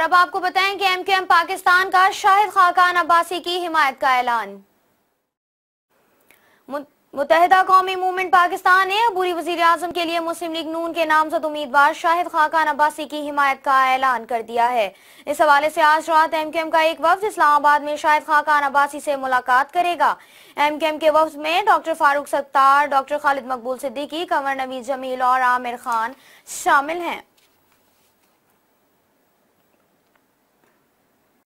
और अब आपको बताएं कि एम पाकिस्तान का शाहिद खाकान अब्बासी की हिमायत का ऐलान मुतहदा कौमी मूवमेंट पाकिस्तान ने अबूरी वजी अजम के लिए मुस्लिम लीग नून के नामजद उम्मीदवार शाहिद खाकान अब्बासी की हिमायत का ऐलान कर दिया है इस हवाले से आज रात एम के एम का एक वफ्द इस्लामाबाद में शाहिद खाकान अब्बासी से मुलाकात करेगा एम के एम के वफ्द में डॉक्टर फारूक सत्तार डॉक्टर खालिद मकबूल सिद्दीकी कंवर नवीद जमील और आमिर खान शामिल हैं